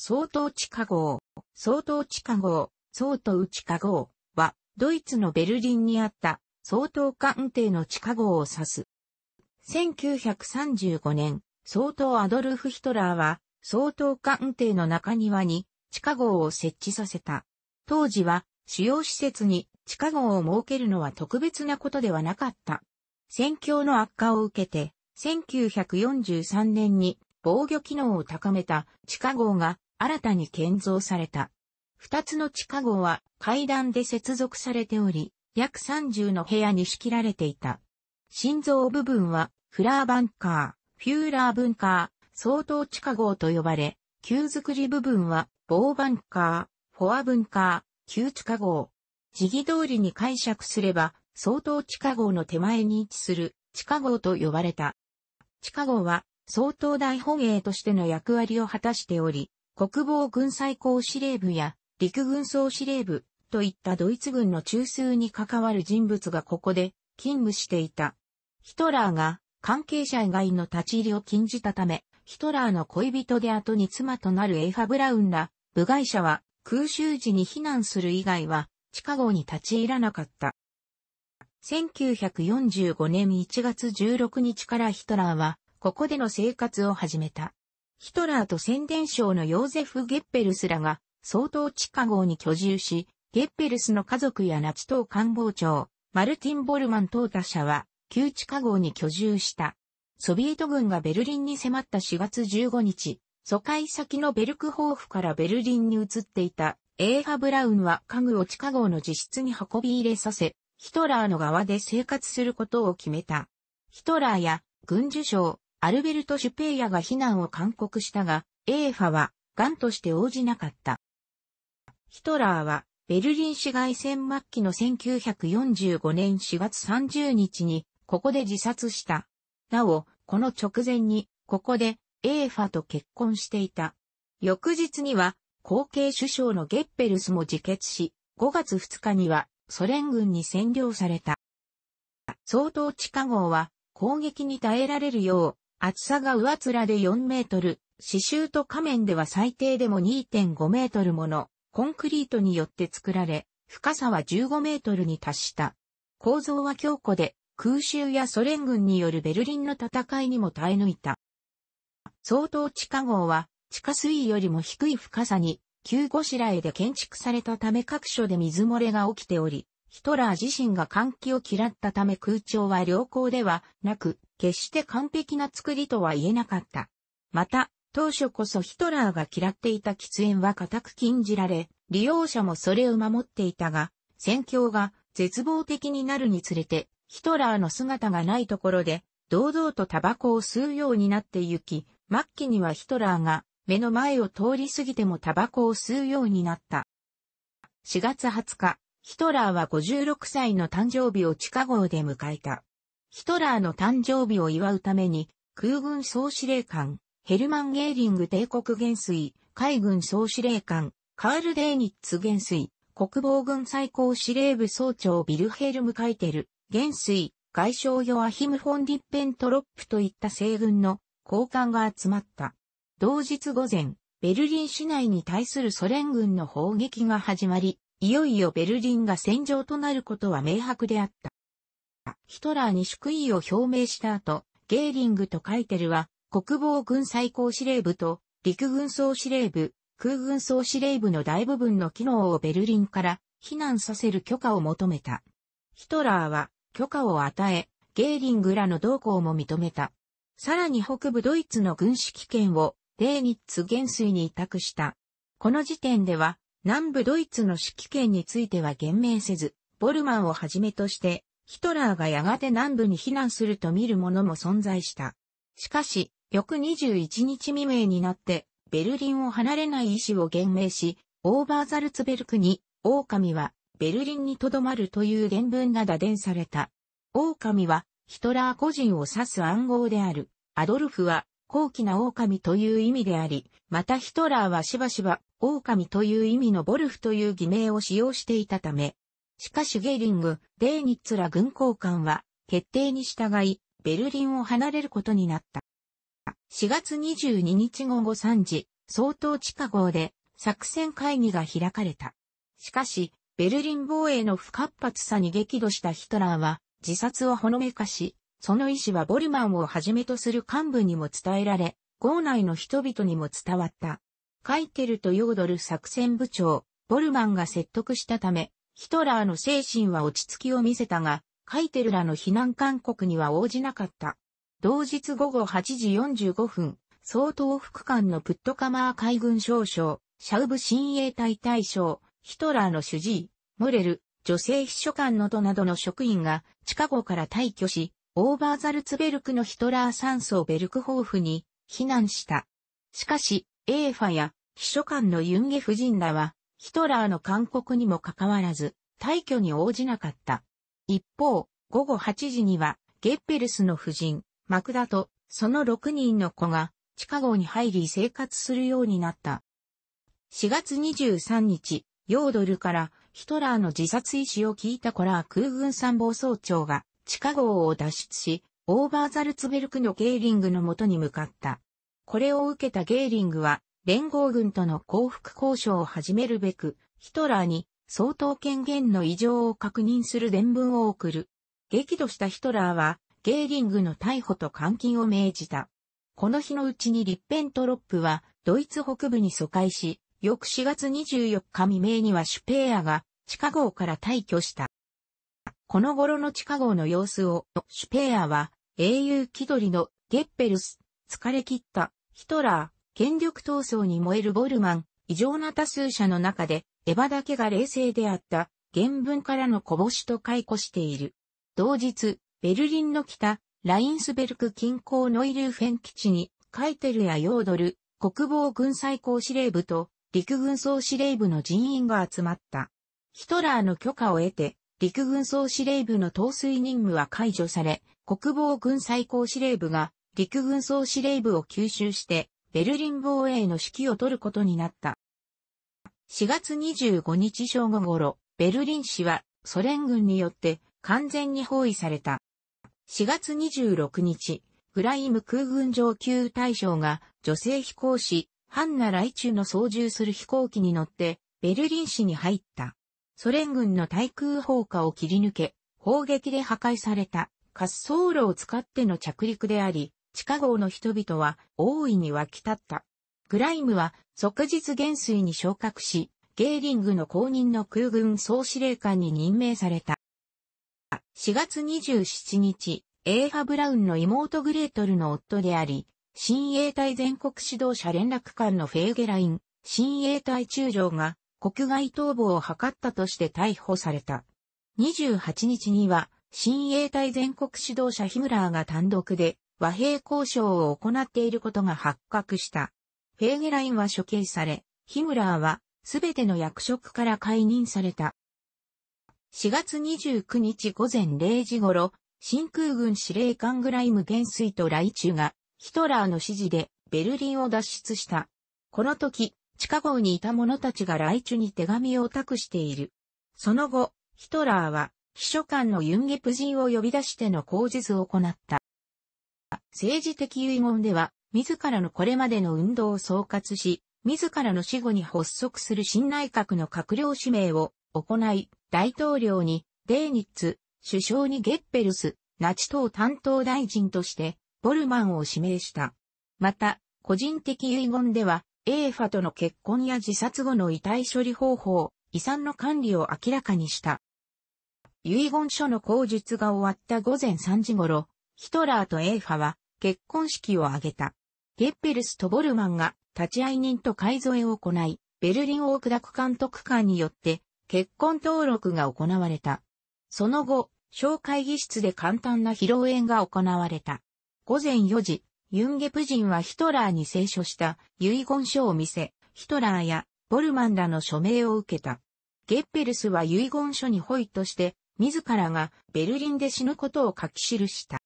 相当地下号、相当地下号、相当地下号は、ドイツのベルリンにあった相当艦艇の地下号を指す。1935年、相当アドルフ・ヒトラーは、相当艦艇の中庭に地下号を設置させた。当時は、主要施設に地下号を設けるのは特別なことではなかった。戦況の悪化を受けて、1943年に防御機能を高めた地下号が新たに建造された。二つの地下壕は階段で接続されており、約30の部屋に仕切られていた。心臓部分はフラーバンカー、フューラーブンカー、相当地下壕と呼ばれ、旧作り部分は棒バンカー、フォアブンカー、旧地下壕。時期通りに解釈すれば、相当地下壕の手前に位置する地下壕と呼ばれた。地下壕は相当大本営としての役割を果たしており、国防軍最高司令部や陸軍総司令部といったドイツ軍の中枢に関わる人物がここで勤務していた。ヒトラーが関係者以外の立ち入りを禁じたため、ヒトラーの恋人で後に妻となるエイファ・ブラウンら部外者は空襲時に避難する以外は地下壕に立ち入らなかった。1945年1月16日からヒトラーはここでの生活を始めた。ヒトラーと宣伝省のヨーゼフ・ゲッペルスらが、相当地下号に居住し、ゲッペルスの家族やナチ党官房長、マルティン・ボルマン等他者は、旧地下号に居住した。ソビエト軍がベルリンに迫った4月15日、疎開先のベルクホーフからベルリンに移っていたエーハ・ブラウンは家具を地下号の自室に運び入れさせ、ヒトラーの側で生活することを決めた。ヒトラーや軍需省、アルベルト・シュペイヤが非難を勧告したが、エーファは、ガンとして応じなかった。ヒトラーは、ベルリン市街戦末期の1945年4月30日に、ここで自殺した。なお、この直前に、ここで、エーファと結婚していた。翌日には、後継首相のゲッペルスも自決し、5月2日には、ソ連軍に占領された。総統地下号は、攻撃に耐えられるよう、厚さが上面で4メートル、刺繍と仮面では最低でも2.5メートルものコンクリートによって作られ、深さは15メートルに達した。構造は強固で、空襲やソ連軍によるベルリンの戦いにも耐え抜いた。相当地下壕は、地下水位よりも低い深さに、旧ごしらえで建築されたため各所で水漏れが起きており、ヒトラー自身が換気を嫌ったため空調は良好ではなく、決して完璧な作りとは言えなかった。また、当初こそヒトラーが嫌っていた喫煙は固く禁じられ、利用者もそれを守っていたが、戦況が絶望的になるにつれて、ヒトラーの姿がないところで、堂々とタバコを吸うようになってゆき、末期にはヒトラーが目の前を通り過ぎてもタバコを吸うようになった。4月20日、ヒトラーは56歳の誕生日を地下号で迎えた。ヒトラーの誕生日を祝うために、空軍総司令官、ヘルマン・ゲーリング帝国元帥、海軍総司令官、カール・デーニッツ元帥、国防軍最高司令部総長ビルヘルム・カイテル、元帥、外相ヨアヒム・フォン・リッペントロップといった西軍の高官が集まった。同日午前、ベルリン市内に対するソ連軍の砲撃が始まり、いよいよベルリンが戦場となることは明白であった。ヒトラーに祝意を表明した後、ゲーリングとカイテルは、国防軍最高司令部と陸軍総司令部、空軍総司令部の大部分の機能をベルリンから避難させる許可を求めた。ヒトラーは許可を与え、ゲーリングらの同行も認めた。さらに北部ドイツの軍指揮権をデーニッツ元帥に委託した。この時点では南部ドイツの指揮権については言明せず、ボルマンをはじめとして、ヒトラーがやがて南部に避難すると見るものも存在した。しかし、翌21日未明になって、ベルリンを離れない意思を言明し、オーバーザルツベルクに、狼はベルリンに留まるという原文が打電された。狼はヒトラー個人を指す暗号である。アドルフは高貴な狼という意味であり、またヒトラーはしばしば狼という意味のボルフという偽名を使用していたため、しかしゲーリング、デーニッツら軍交官は、決定に従い、ベルリンを離れることになった。4月22日午後3時、総統地下号で作戦会議が開かれた。しかし、ベルリン防衛の不活発さに激怒したヒトラーは、自殺をほのめかし、その意思はボルマンをはじめとする幹部にも伝えられ、号内の人々にも伝わった。カイテルとヨードル作戦部長、ボルマンが説得したため、ヒトラーの精神は落ち着きを見せたが、カイテルらの避難勧告には応じなかった。同日午後8時45分、総統副官のプットカマー海軍少将、シャウブ親衛隊大将、ヒトラーの主治医、モレル、女性秘書官のとなどの職員が、地下ゴから退去し、オーバーザルツベルクのヒトラー山荘ベルクホーフに避難した。しかし、エーファや秘書官のユンゲ夫人らは、ヒトラーの勧告にもかかわらず、退去に応じなかった。一方、午後8時には、ゲッペルスの夫人、マクダと、その6人の子が、地下号に入り生活するようになった。4月23日、ヨードルからヒトラーの自殺意志を聞いたコラー空軍参謀総長が地下号を脱出し、オーバーザルツベルクのゲーリングの元に向かった。これを受けたゲーリングは連合軍との降伏交渉を始めるべく、ヒトラーに相当権限の異常を確認する伝聞を送る。激怒したヒトラーは、ゲーリングの逮捕と監禁を命じた。この日のうちにリッペントロップは、ドイツ北部に疎開し、翌4月24日未明にはシュペーアが、地下号から退去した。この頃の地下号の様子を、シュペーアは、英雄気取りのゲッペルス、疲れ切った、ヒトラー、権力闘争に燃えるボルマン、異常な多数者の中で、エヴァだけが冷静であった、原文からのこぼしと解雇している。同日、ベルリンの北、ラインスベルク近郊ノイルーフェン基地に、カイテルやヨードル、国防軍最高司令部と陸軍総司令部の人員が集まった。ヒトラーの許可を得て、陸軍総司令部の統帥任務は解除され、国防軍最高司令部が陸軍総司令部を吸収してベルリン防衛の指揮を取ることになった。4月25日正午頃、ベルリン市はソ連軍によって完全に包囲された。4月26日、グライム空軍上級大将が女性飛行士、ハンナ・ライチュの操縦する飛行機に乗ってベルリン市に入った。ソ連軍の対空砲火を切り抜け、砲撃で破壊された滑走路を使っての着陸であり、地下号の人々は大いに沸き立った。グライムは即日元帥に昇格し、ゲーリングの公認の空軍総司令官に任命された。4月27日、エーハ・ブラウンの妹グレートルの夫であり、親衛隊全国指導者連絡官のフェーゲライン、親衛隊中将が国外逃亡を図ったとして逮捕された。28日には、親衛隊全国指導者ヒムラーが単独で和平交渉を行っていることが発覚した。フェーゲラインは処刑され、ヒムラーはすべての役職から解任された。4月29日午前0時頃、真空軍司令官グライム元帥とライチュがヒトラーの指示でベルリンを脱出した。この時、地下壕にいた者たちがライチュに手紙を託している。その後、ヒトラーは秘書官のユンゲプ人を呼び出しての口実を行った。政治的遺言では、自らのこれまでの運動を総括し、自らの死後に発足する新内閣の閣僚指名を行い、大統領にデーニッツ、首相にゲッペルス、ナチ党担当大臣として、ボルマンを指名した。また、個人的遺言では、エーファとの結婚や自殺後の遺体処理方法、遺産の管理を明らかにした。遺言書の口述が終わった午前3時頃、ヒトラーとエーファは結婚式を挙げた。ゲッペルスとボルマンが立会人と買い添えを行い、ベルリン大下区監督官によって結婚登録が行われた。その後、小会議室で簡単な披露宴が行われた。午前4時、ユンゲプ人はヒトラーに聖書した遺言書を見せ、ヒトラーやボルマンらの署名を受けた。ゲッペルスは遺言書にホイとして、自らがベルリンで死ぬことを書き記した。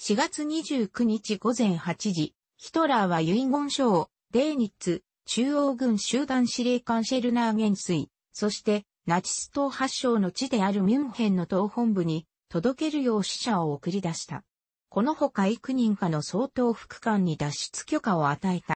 4月29日午前8時、ヒトラーは遺言書を、デーニッツ、中央軍集団司令官シェルナー元帥、そしてナチス党発祥の地であるミュンヘンの党本部に届けるよう死者を送り出した。このほか幾人かの総統副官に脱出許可を与えた。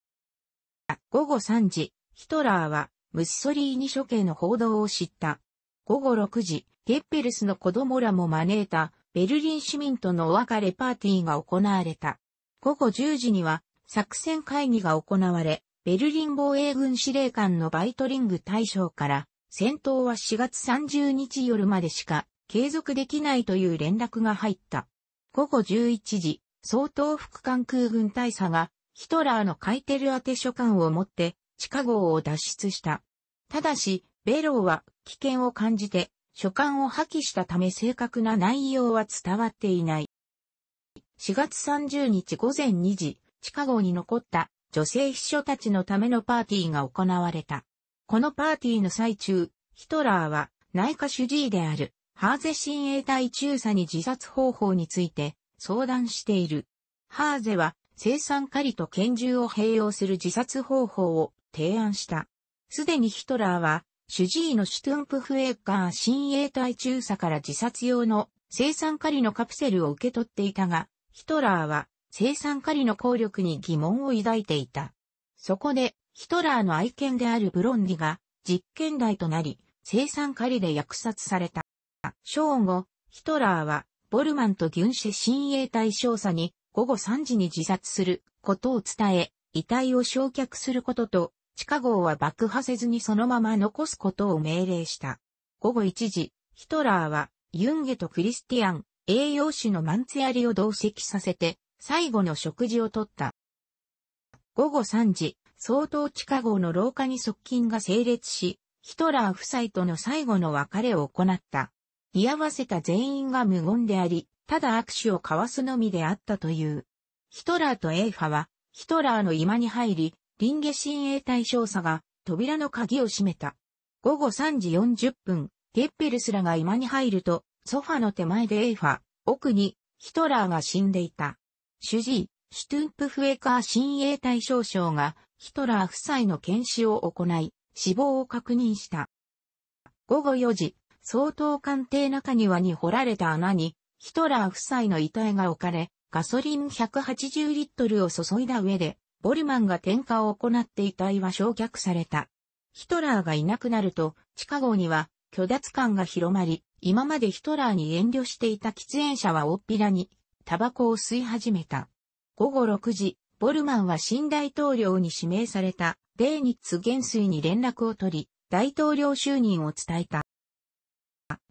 午後3時、ヒトラーはムッソリーニ処刑の報道を知った。午後6時、ゲッペルスの子供らも招いたベルリン市民とのお別れパーティーが行われた。午後10時には作戦会議が行われ、ベルリン防衛軍司令官のバイトリング大将から戦闘は4月30日夜までしか継続できないという連絡が入った。午後11時、総統副官空軍大佐がヒトラーのカイテル宛て書簡を持って地下号を脱出した。ただし、ベローは危険を感じて書簡を破棄したため正確な内容は伝わっていない。4月30日午前2時、地下号に残った女性秘書たちのためのパーティーが行われた。このパーティーの最中、ヒトラーは内科主治医であるハーゼ親衛隊中佐に自殺方法について相談している。ハーゼは生産狩りと拳銃を併用する自殺方法を提案した。すでにヒトラーは主治医のシュトゥンプフエーカー親衛隊中佐から自殺用の生産カリのカプセルを受け取っていたが、ヒトラーは生産カリの効力に疑問を抱いていた。そこで、ヒトラーの愛犬であるブロンディが実験台となり、生産カリで虐殺された。正午、ヒトラーはボルマンとギュンシェ親衛隊少佐に午後3時に自殺することを伝え、遺体を焼却することと地下号は爆破せずにそのまま残すことを命令した。午後1時、ヒトラーは、ユンゲとクリスティアン、栄養士のマンツヤリを同席させて、最後の食事をとった。午後3時、総統地下号の廊下に側近が整列し、ヒトラー夫妻との最後の別れを行った。居合わせた全員が無言であり、ただ握手を交わすのみであったという。ヒトラーとエイファは、ヒトラーの居間に入り、リンゲ親衛隊少佐が扉の鍵を閉めた。午後3時40分、ゲッペルスらが居間に入ると、ソファの手前でエイファ、奥にヒトラーが死んでいた。主治医、シュトゥンプフエカー親衛隊少将がヒトラー夫妻の検視を行い、死亡を確認した。午後4時、総統官邸中庭に掘られた穴に、ヒトラー夫妻の遺体が置かれ、ガソリン180リットルを注いだ上で、ボルマンが点火を行って遺体は焼却された。ヒトラーがいなくなると、地下号には、虚脱感が広まり、今までヒトラーに遠慮していた喫煙者は大っぴらに、タバコを吸い始めた。午後6時、ボルマンは新大統領に指名された、デーニッツ元帥に連絡を取り、大統領就任を伝えた。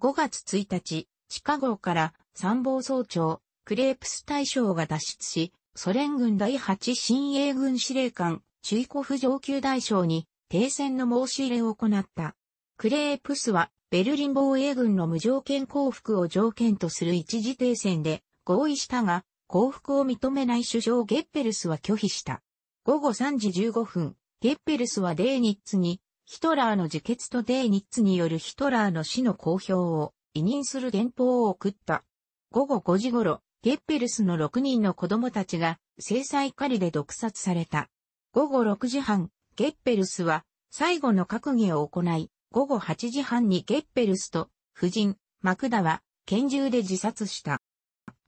5月1日、地下号から参謀総長、クレープス大将が脱出し、ソ連軍第8新鋭軍司令官、チュイコフ上級大将に停戦の申し入れを行った。クレープスは、ベルリン防衛軍の無条件降伏を条件とする一時停戦で合意したが、降伏を認めない首相ゲッペルスは拒否した。午後3時15分、ゲッペルスはデーニッツに、ヒトラーの自決とデーニッツによるヒトラーの死の公表を委任する電報を送った。午後5時頃、ゲッペルスの6人の子供たちが制裁狩りで毒殺された。午後6時半、ゲッペルスは最後の閣議を行い、午後8時半にゲッペルスと夫人、マクダは拳銃で自殺した。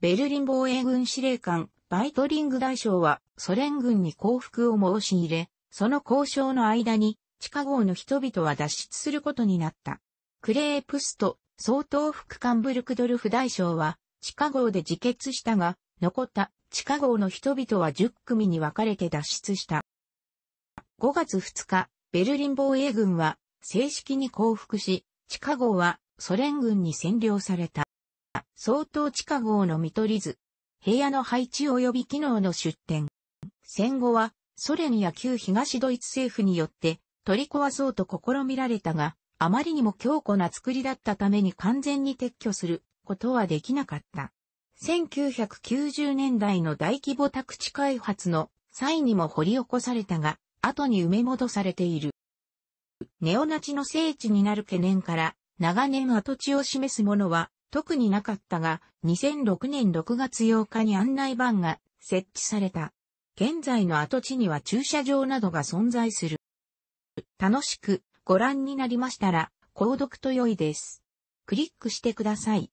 ベルリン防衛軍司令官、バイトリング大将はソ連軍に降伏を申し入れ、その交渉の間に地下号の人々は脱出することになった。クレープスト、総統副官ブルクドルフ大将は地下壕で自決したが、残った地下壕の人々は10組に分かれて脱出した。5月2日、ベルリン防衛軍は正式に降伏し、地下壕はソ連軍に占領された。相当地下壕の見取り図、部屋の配置及び機能の出展。戦後はソ連や旧東ドイツ政府によって取り壊そうと試みられたが、あまりにも強固な作りだったために完全に撤去することはできなかった。1990年代の大規模宅地開発の際にも掘り起こされたが、後に埋め戻されている。ネオナチの聖地になる懸念から、長年跡地を示すものは特になかったが、2006年6月8日に案内板が設置された。現在の跡地には駐車場などが存在する。楽しくご覧になりましたら、購読と良いです。クリックしてください。